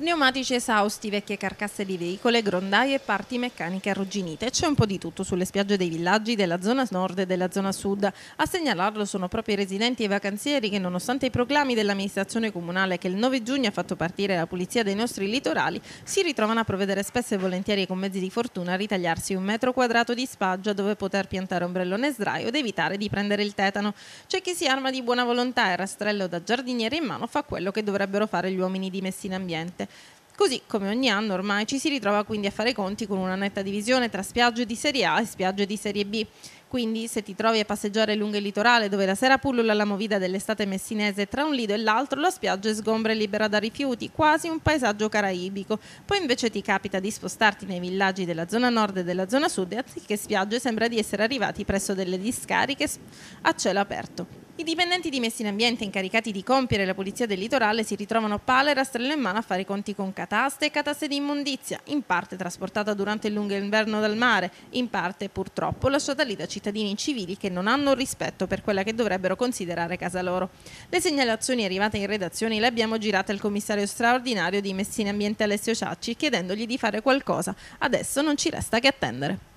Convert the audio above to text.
pneumatici esausti, vecchie carcasse di veicole, grondaie e parti meccaniche arrugginite. C'è un po' di tutto sulle spiagge dei villaggi della zona nord e della zona sud. A segnalarlo sono proprio i residenti e i vacanzieri che nonostante i proclami dell'amministrazione comunale che il 9 giugno ha fatto partire la pulizia dei nostri litorali, si ritrovano a provvedere spesso e volentieri con mezzi di fortuna a ritagliarsi un metro quadrato di spaggia dove poter piantare ombrellone sdraio ed evitare di prendere il tetano. C'è chi si arma di buona volontà e rastrello da giardiniere in mano fa quello che dovrebbero fare gli uomini di Messina Ambiente. Così come ogni anno ormai ci si ritrova quindi a fare i conti con una netta divisione tra spiagge di Serie A e spiagge di Serie B. Quindi se ti trovi a passeggiare lungo il litorale dove la sera pullula la movida dell'estate messinese tra un lido e l'altro, la spiaggia è sgombra e libera da rifiuti, quasi un paesaggio caraibico. Poi invece ti capita di spostarti nei villaggi della zona nord e della zona sud e a anziché spiagge sembra di essere arrivati presso delle discariche a cielo aperto. I dipendenti di Messina Ambiente incaricati di compiere la pulizia del litorale si ritrovano pale e rastrello in mano a fare i conti con cataste e cataste di immondizia, in parte trasportata durante il lungo inverno dal mare, in parte purtroppo lasciata lì da cittadini civili che non hanno rispetto per quella che dovrebbero considerare casa loro. Le segnalazioni arrivate in redazione le abbiamo girate al commissario straordinario di Messina Ambiente Alessio Ciacci chiedendogli di fare qualcosa. Adesso non ci resta che attendere.